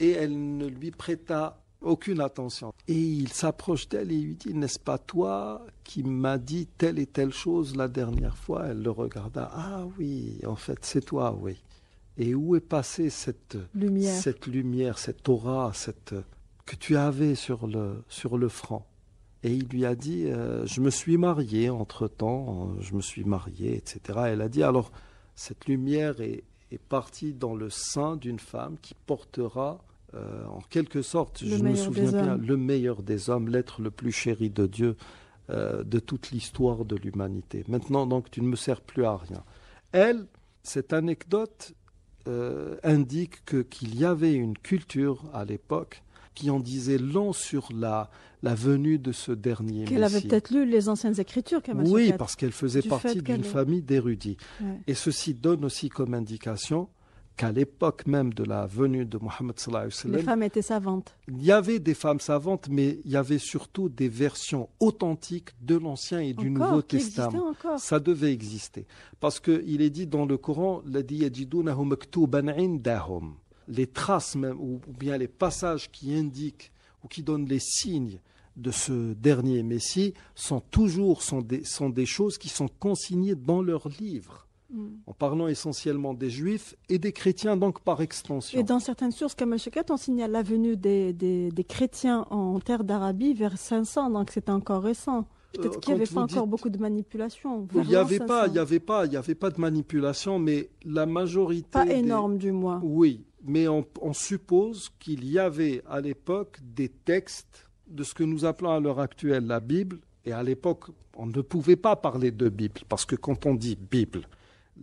Speaker 2: et elle ne lui prêta aucune attention. Et il s'approche d'elle et lui dit, n'est-ce pas toi qui m'as dit telle et telle chose la dernière fois Elle le regarda, ah oui, en fait c'est toi, oui. Et où est passée cette lumière, cette, lumière, cette aura cette, que tu avais sur le, sur le front Et il lui a dit, euh, je me suis marié entre-temps, je me suis marié, etc. Elle a dit, alors cette lumière est partie dans le sein d'une femme qui portera euh, en quelque sorte, je me souviens bien, le meilleur des hommes, l'être le plus chéri de Dieu euh, de toute l'histoire de l'humanité. Maintenant, donc, tu ne me sers plus à rien. Elle, cette anecdote euh, indique qu'il y avait une culture à l'époque qui en disait long sur la, la venue de ce dernier. Qu'elle avait peut-être
Speaker 1: lu les anciennes écritures, Oui, parce qu'elle
Speaker 2: faisait partie d'une famille d'érudits. Et ceci donne aussi comme indication qu'à l'époque même de la venue de Mohammed sallallahu Les femmes
Speaker 1: étaient savantes.
Speaker 2: Il y avait des femmes savantes, mais il y avait surtout des versions authentiques de l'Ancien et du Nouveau Testament. Ça devait exister. Parce qu'il est dit dans le Coran, les traces même, ou bien les passages qui indiquent ou qui donnent les signes de ce dernier Messie sont toujours des, sont des choses qui sont consignées dans leurs livres en parlant essentiellement des juifs et des chrétiens, donc par extension. Et
Speaker 1: dans certaines sources comme Shekat, on signale la venue des, chrétiens en terre d'Arabie vers 500, donc c'est encore récent. Peut-être euh, qu'il n'y avait pas encore beaucoup de manipulation. Il n'y avait pas,
Speaker 2: il avait pas, il n'y avait pas de manipulation, mais la majorité. Pas énorme du moins. Oui, mais on suppose qu'il y avait à l'époque des textes de ce que nous appelons à l'heure actuelle la Bible. Et à l'époque, on ne pouvait pas parler de Bible, parce que quand on dit Bible,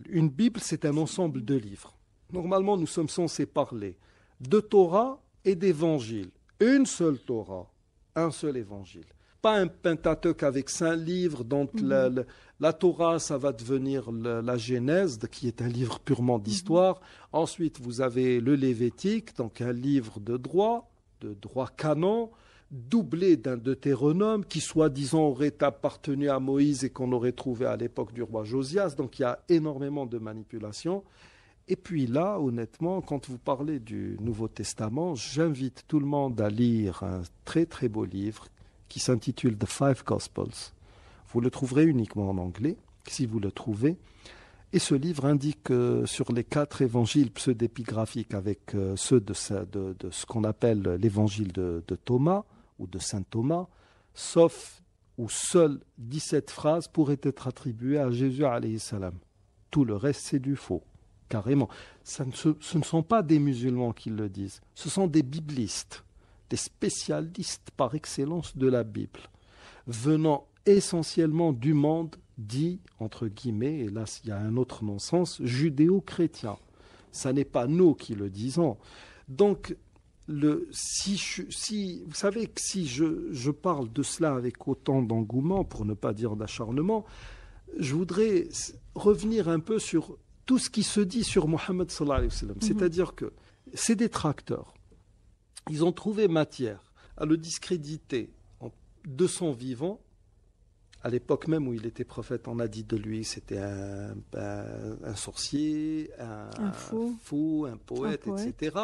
Speaker 2: une Bible, c'est un ensemble de livres. Normalement, nous sommes censés parler de Torah et d'évangile. Une seule Torah, un seul évangile. Pas un Pentateuque avec cinq livres dont mhm. la, Torah, ça va devenir la, Genèse, qui est un livre purement mhm. d'histoire. Ensuite, vous avez le Lévétique, donc un livre de droit, de droit canon doublé d'un Deutéronome qui, soi-disant, aurait appartenu à Moïse et qu'on aurait trouvé à l'époque du roi Josias. Donc il y a énormément de manipulations. Et puis là, honnêtement, quand vous parlez du Nouveau Testament, j'invite tout le monde à lire un très très beau livre qui s'intitule The Five Gospels. Vous le trouverez uniquement en anglais, si vous le trouvez. Et ce livre indique euh, sur les quatre évangiles pseudépigraphiques avec euh, ceux de, ce qu'on appelle l'évangile de Thomas, ou de saint Thomas, sauf ou seules 17 phrases pourraient être attribuées à Jésus salam. Tout le reste, c'est du faux, carrément. Ça ne ce ne sont pas des musulmans qui le disent, ce sont des biblistes, des spécialistes par excellence de la Bible, venant essentiellement du monde dit, entre guillemets, et là il y a un autre non-sens, judéo-chrétien. Ça n'est pas nous qui le disons. Donc si, vous savez que si je, parle de cela avec autant d'engouement, pour ne pas dire d'acharnement, je voudrais revenir un peu sur tout ce qui se dit sur Mohammed sallallahu mhm. C'est-à-dire que ces détracteurs, ils ont trouvé matière à le discréditer de son vivant. À l'époque même où il était prophète, on a dit de lui c'était un, sorcier, un, fou. un poète. etc.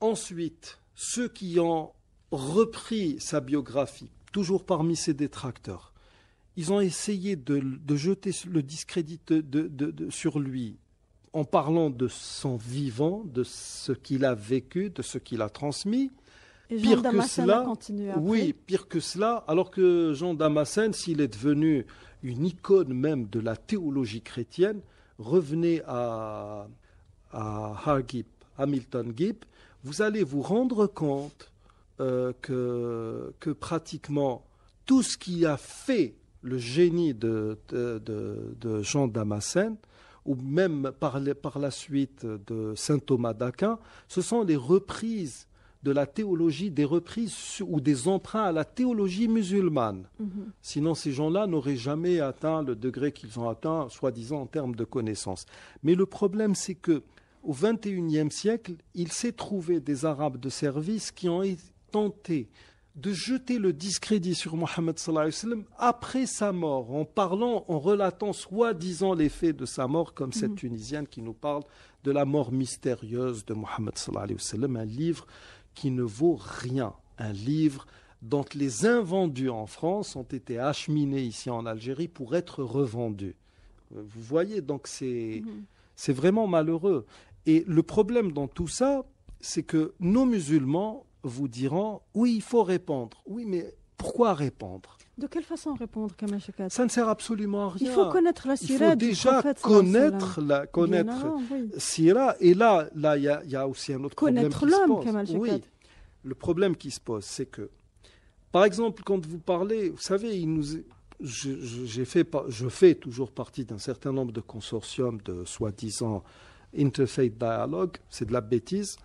Speaker 2: Ensuite, ceux qui ont repris sa biographie, toujours parmi ses détracteurs, ils ont essayé de, de jeter le discrédit de, de, sur lui en parlant de son vivant, de ce qu'il a vécu, de ce qu'il a transmis. pire que cela, oui, pire que cela, alors que Jean Damascène, s'il est devenu une icône même de la théologie chrétienne, revenait à, à Hargip, Hamilton Gibb, vous allez vous rendre compte euh, que, pratiquement tout ce qui a fait le génie de, Jean Damascène, ou même par, la suite de saint Thomas d'Aquin, ce sont des reprises de la théologie, des reprises ou des emprunts à la théologie musulmane. Mhm. Sinon, ces gens-là n'auraient jamais atteint le degré qu'ils ont atteint, soi-disant en termes de connaissances. Mais le problème, c'est que au XXIe siècle, il s'est trouvé des Arabes de service qui ont tenté de jeter le discrédit sur Mohammed après sa mort, en parlant, en relatant soi-disant les faits de sa mort, comme cette mhm. Tunisienne qui nous parle de la mort mystérieuse de Mohammed un livre qui ne vaut rien, un livre dont les invendus en France ont été acheminés ici en Algérie pour être revendus. Vous voyez, donc c'est... Mhm. C'est vraiment malheureux. Et le problème dans tout ça, c'est que nos musulmans vous diront oui, il faut répondre. Oui, mais pourquoi répondre
Speaker 1: De quelle façon répondre, Kamal Shekad Ça
Speaker 2: ne sert absolument à rien. Il faut connaître
Speaker 1: la Syrie. Il faut déjà connaître la connaître
Speaker 2: Et là, là, il y, a aussi un autre connaître problème qui se Oui. Le problème qui se pose, c'est que, par exemple, quand vous parlez, vous savez, il fait, je fais toujours partie d'un certain nombre de consortiums de soi-disant interfaith dialogue, c'est de la bêtise.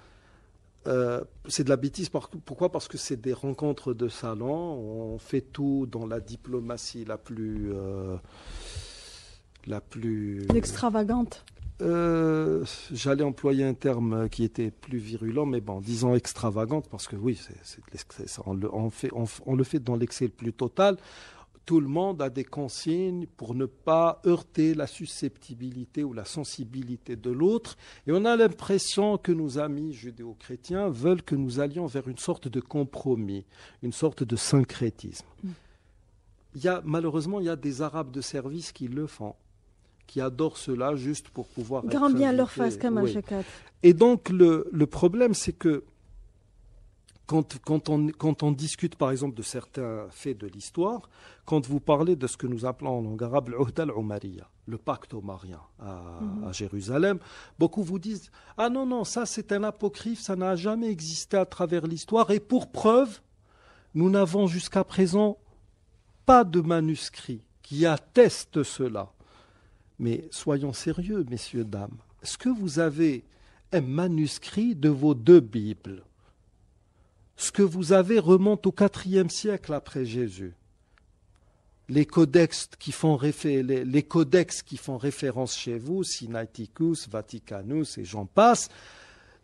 Speaker 2: Euh, c'est de la bêtise. Par, pourquoi Parce que c'est des rencontres de salon. On fait tout dans la diplomatie la plus. Euh, la plus. extravagante. Euh, j'allais employer un terme qui était plus virulent, mais bon, disons extravagante, parce que oui, fait, on le fait dans l'excès le plus total tout le monde a des consignes pour ne pas heurter la susceptibilité ou la sensibilité de l'autre. Et on a l'impression que nos amis judéo-chrétiens veulent que nous allions vers une sorte de compromis, une sorte de syncrétisme. Mm. Il y a, malheureusement, il y a des Arabes de service qui le font, qui adorent cela juste pour pouvoir... Grand bien leur face, comme Et donc, le problème, c'est que quand, on, discute par exemple de certains faits de l'histoire, quand vous parlez de ce que nous appelons en langue arabe le pacte omarien à, mhm. à, Jérusalem, beaucoup vous disent Ah non, non, ça c'est un apocryphe, ça n'a jamais existé à travers l'histoire, et pour preuve, nous n'avons jusqu'à présent pas de manuscrit qui atteste cela. Mais soyons sérieux, messieurs, dames, est-ce que vous avez un manuscrit de vos deux Bibles ce que vous avez remonte au IVe siècle après Jésus. Les codex qui font, les, qui font référence chez vous, Sinaiticus, Vaticanus et j'en passe,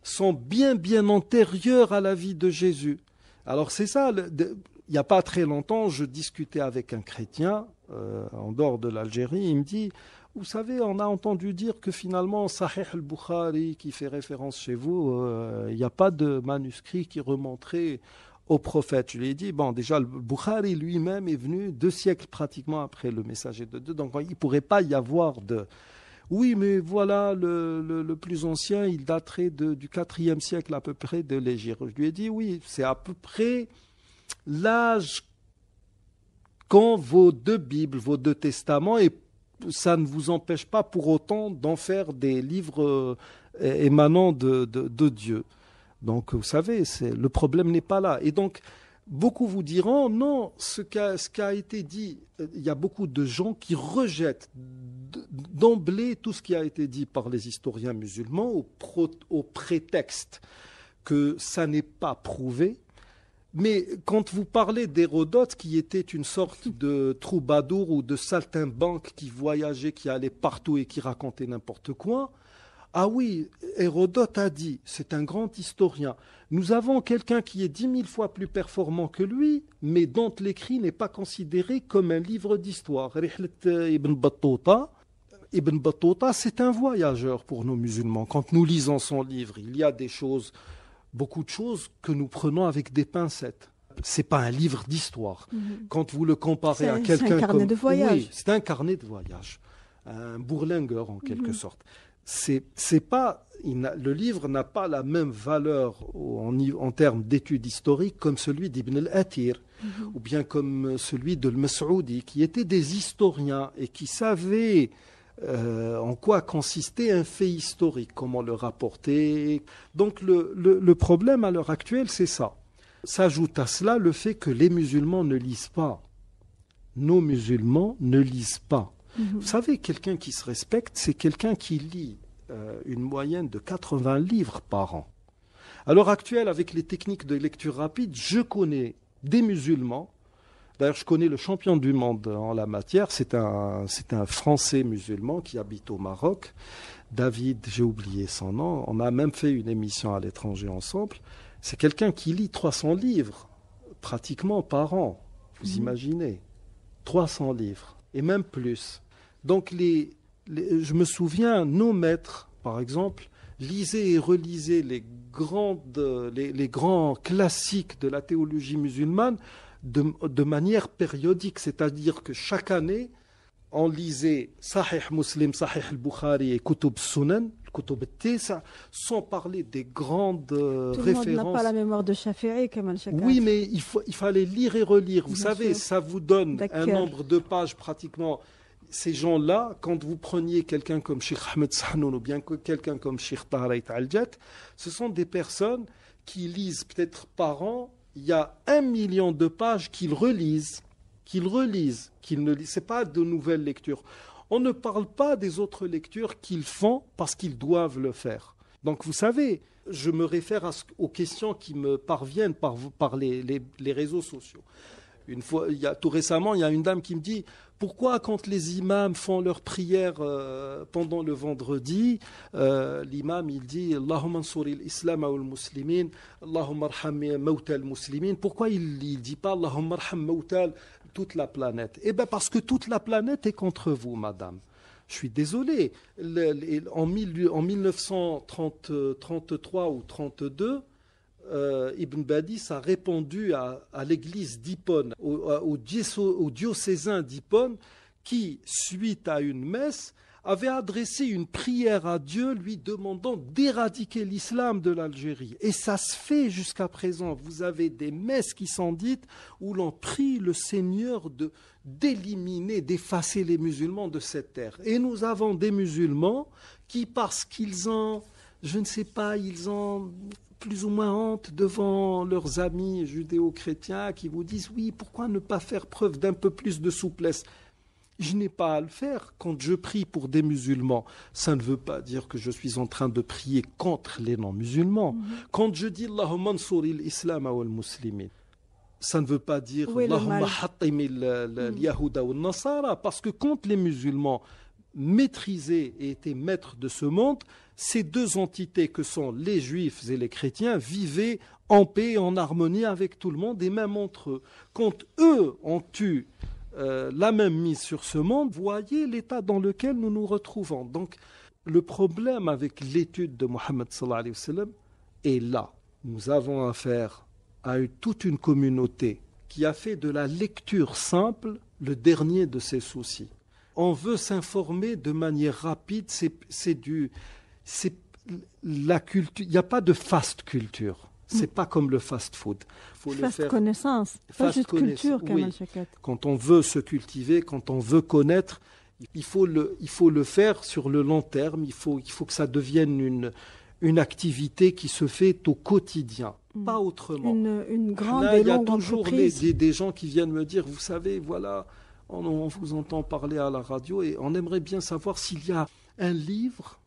Speaker 2: sont bien bien antérieurs à la vie de Jésus. Alors c'est ça, il n'y a pas très longtemps, je discutais avec un chrétien euh, en dehors de l'Algérie. Il me dit vous savez, on a entendu dire que finalement, Sahih al-Bukhari, qui fait référence chez vous, euh, il n'y a pas de manuscrit qui remonterait au prophète. Je lui ai dit, bon, déjà, le Bukhari lui-même est venu deux siècles pratiquement après le messager de Dieu, donc il ne pourrait pas y avoir de. Oui, mais voilà, le, plus ancien, il daterait du 4e siècle à peu près de l'Égypte. Je lui ai dit, oui, c'est à peu près l'âge quand vos deux Bibles, vos deux Testaments, et ça ne vous empêche pas pour autant d'en faire des livres euh, émanant de, Dieu. Donc vous savez, le problème n'est pas là. Et donc beaucoup vous diront, non, ce qui a, été dit, il y a beaucoup de gens qui rejettent d'emblée tout ce qui a été dit par les historiens musulmans au prétexte que ça n'est pas prouvé, mais quand vous parlez d'Hérodote, qui était une sorte de troubadour ou de saltimbanque qui voyageait, qui allait partout et qui racontait n'importe quoi, ah oui, Hérodote a dit, c'est un grand historien, nous avons quelqu'un qui est dix mille fois plus performant que lui, mais dont l'écrit n'est pas considéré comme un livre d'histoire. Ibn Battuta, Ibn Battuta, c'est un voyageur pour nos musulmans. Quand nous lisons son livre, il y a des choses beaucoup de choses que nous prenons avec des pincettes. C'est pas un livre d'histoire. Mhm. Quand vous le comparez à quelqu'un comme... C'est un carnet de voyage. Oui, c'est un carnet de voyage. Un bourlingueur, en quelque mhm. sorte. C'est pas... le livre n'a pas la même valeur en, termes d'études historiques comme celui d'Ibn al-Atir, mhm. ou bien comme celui de al-Mas'oudi, qui étaient des historiens et qui savaient euh, en quoi consistait un fait historique, comment le rapporter. Donc le, problème à l'heure actuelle, c'est ça. S'ajoute à cela le fait que les musulmans ne lisent pas. Nos musulmans ne lisent pas. Mhm. Vous savez, quelqu'un qui se respecte, c'est quelqu'un qui lit euh, une moyenne de 80 livres par an. À l'heure actuelle, avec les techniques de lecture rapide, je connais des musulmans D'ailleurs, je connais le champion du monde en la matière. C'est un, c'est un Français musulman qui habite au Maroc. David, j'ai oublié son nom. On a même fait une émission à l'étranger ensemble. C'est quelqu'un qui lit 300 livres pratiquement par an. Vous mhm. imaginez 300 livres et même plus. Donc les, je me souviens, nos maîtres, par exemple, lisaient et relisaient les, grandes, les grands classiques de la théologie musulmane de, manière périodique, c'est-à-dire que chaque année, on lisait Sahih Muslim, Sahih al-Bukhari et Kutub Sunan, Kutub Tessa, sans parler des grandes références. Euh, Tout le n'a pas la
Speaker 1: mémoire de Shafi'i, Kamal Oui, mais
Speaker 2: il, fallait lire et relire. Vous savez, ça vous donne un nombre de pages pratiquement. Ces gens-là, quand vous preniez quelqu'un comme Sheikh Ahmed Sahnoun ou bien quelqu'un comme Sheikh Tahrait al ce sont des personnes qui lisent peut-être par an il y a un million de pages qu'ils relisent, qu'ils relisent, qu'ils ne lisent. pas de nouvelles lectures. On ne parle pas des autres lectures qu'ils font parce qu'ils doivent le faire. Donc vous savez, je me réfère aux questions qui me parviennent par, les réseaux sociaux. Une fois, il y a, tout récemment, il y a une dame qui me dit pourquoi quand les imams font leur prière euh, pendant le vendredi, euh, l'imam il dit Allahumma ansuril islam muslimin, Allahumma arham muslimin. Pourquoi il ne dit pas Allahumma arham toute la planète Eh bien parce que toute la planète est contre vous, madame. Je suis désolé. en, mille, en 1933 euh, ou 32, euh, Ibn Badis a répondu à, l'église d'Hippone, au, diocésain d'Hippone, qui, suite à une messe, avait adressé une prière à Dieu lui demandant d'éradiquer l'islam de l'Algérie. Et ça se fait jusqu'à présent. Vous avez des messes qui sont dites où l'on prie le Seigneur de d'éliminer, d'effacer les musulmans de cette terre. Et nous avons des musulmans qui, parce qu'ils ont je ne sais pas, ils ont plus ou moins honte devant leurs amis judéo-chrétiens qui vous disent oui, pourquoi ne pas faire preuve d'un peu plus de souplesse je n'ai pas à le faire quand je prie pour des musulmans. Ça ne veut pas dire que je suis en train de prier contre les non-musulmans. Mhm. Quand je dis Allahumma l'islam wal muslimin, ça ne veut pas dire Allahumma mhm. parce que quand les musulmans, maîtrisés et étaient maîtres de ce monde, ces deux entités que sont les juifs et les chrétiens vivaient en paix, et en harmonie avec tout le monde et même entre eux. Quand eux ont eu euh, la même mise sur ce monde, voyez l'état dans lequel nous nous retrouvons. Donc le problème avec l'étude de Mohammed est là. Nous avons affaire à toute une communauté qui a fait de la lecture simple le dernier de ses soucis. On veut s'informer de manière rapide, c'est du, c'est la culture. Il n'y a pas de fast culture. C'est n'est pas comme le fast food. Faut fast faire...
Speaker 1: connaissance, fast culture,
Speaker 2: Quand on veut se cultiver, quand on veut connaître, il faut le, il faut le faire sur le long terme. Il faut, il faut que ça devienne une, une activité qui se fait au quotidien, mm. pas autrement. Une, grande Là, il y a toujours des, des, gens qui viennent me dire, vous savez, voilà, on vous entend parler à la radio et on aimerait bien savoir s'il y a un livre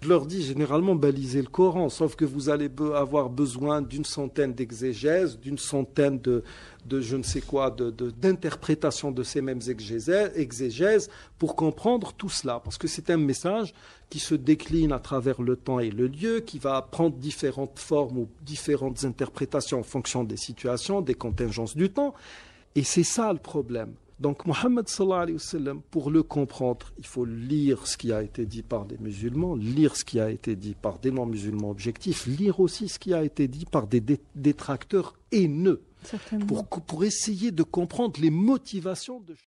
Speaker 2: je leur dis généralement baliser le Coran, sauf que vous allez avoir besoin d'une centaine d'exégèses, d'une centaine de, je ne sais quoi, d'interprétations de, de, ces mêmes exégèses pour comprendre tout cela. Parce que c'est un message qui se décline à travers le temps et le lieu, qui va prendre différentes formes ou différentes interprétations en fonction des situations, des contingences du temps. Et c'est ça le problème. Donc Mohammed sallallahu pour le comprendre, il faut lire ce qui a été dit par des musulmans, lire ce qui a été dit par des non-musulmans objectifs, lire aussi ce qui a été dit par des détracteurs haineux, pour essayer de comprendre les motivations de...